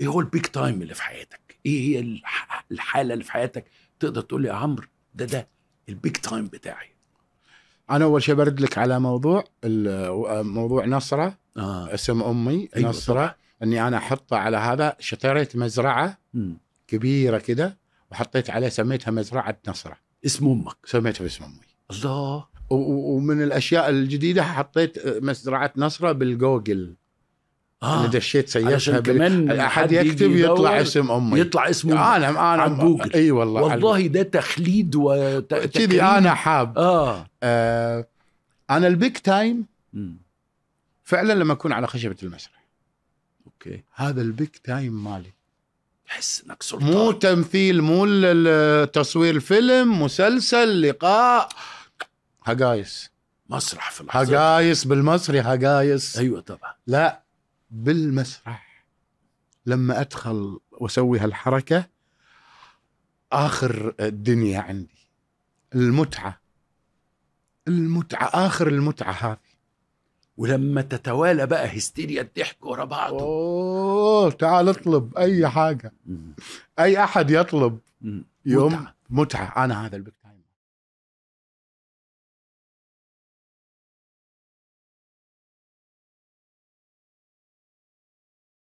ايه هو البيك تايم اللي في حياتك ايه هي الحاله اللي في حياتك تقدر تقول لي يا عمرو ده ده البيك تايم بتاعي انا اول شيء برد لك على موضوع موضوع نصره آه. اسم امي أيوة نصره طبعا. اني انا احطه على هذا شتريت مزرعه م. كبيره كده وحطيت عليها سميتها مزرعه نصره اسم امك سميتها باسم امي الله ومن الاشياء الجديده حطيت مزرعه نصره بالجوجل آه. انا دشيت سيفها بال... احد يكتب يطلع اسم امي يطلع اسم امي انا انا على جوجل اي والله والله ده تخليد وت... كذي انا حاب آه. آه انا البيك تايم فعلا لما اكون على خشبه المسرح اوكي هذا البيك تايم مالي تحس انك سلطان مو تمثيل مو تصوير فيلم مسلسل لقاء هقايس مسرح في الحزن. هقايس بالمصري هقايس ايوه طبعا لا بالمسرح لما ادخل واسوي هالحركه اخر الدنيا عندي المتعه المتعه اخر المتعه هذه ولما تتوالى بقى هستيريا الضحك ورا بعضه اوه تعال اطلب اي حاجه اي احد يطلب يوم متعه, متعة. انا هذا البكتير